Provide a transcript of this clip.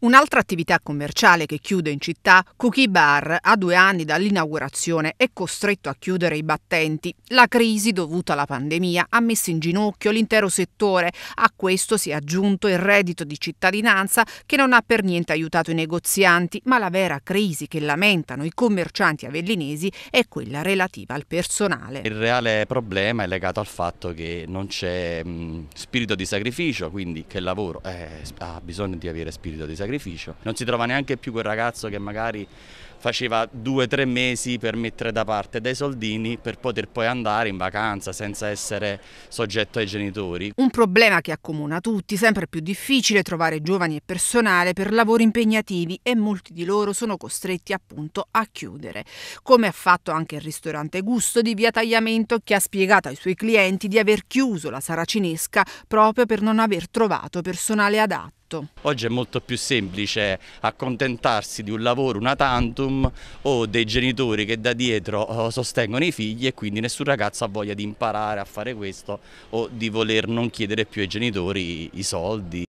Un'altra attività commerciale che chiude in città, Cookie Bar, a due anni dall'inaugurazione è costretto a chiudere i battenti. La crisi dovuta alla pandemia ha messo in ginocchio l'intero settore. A questo si è aggiunto il reddito di cittadinanza che non ha per niente aiutato i negozianti, ma la vera crisi che lamentano i commercianti avellinesi è quella relativa al personale. Il reale problema è legato al fatto che non c'è spirito di sacrificio, quindi che il lavoro eh, ha bisogno di avere spirito di sacrificio sacrificio. Non si trova neanche più quel ragazzo che magari faceva due o tre mesi per mettere da parte dei soldini per poter poi andare in vacanza senza essere soggetto ai genitori. Un problema che accomuna tutti, sempre più difficile trovare giovani e personale per lavori impegnativi e molti di loro sono costretti appunto a chiudere, come ha fatto anche il ristorante Gusto di Via Tagliamento che ha spiegato ai suoi clienti di aver chiuso la saracinesca proprio per non aver trovato personale adatto. Oggi è molto più semplice accontentarsi di un lavoro una tantum curriculum o dei genitori che da dietro eh, sostengono i figli e quindi nessun ragazzo ha voglia di imparare a fare questo o di voler non chiedere più ai genitori i soldi.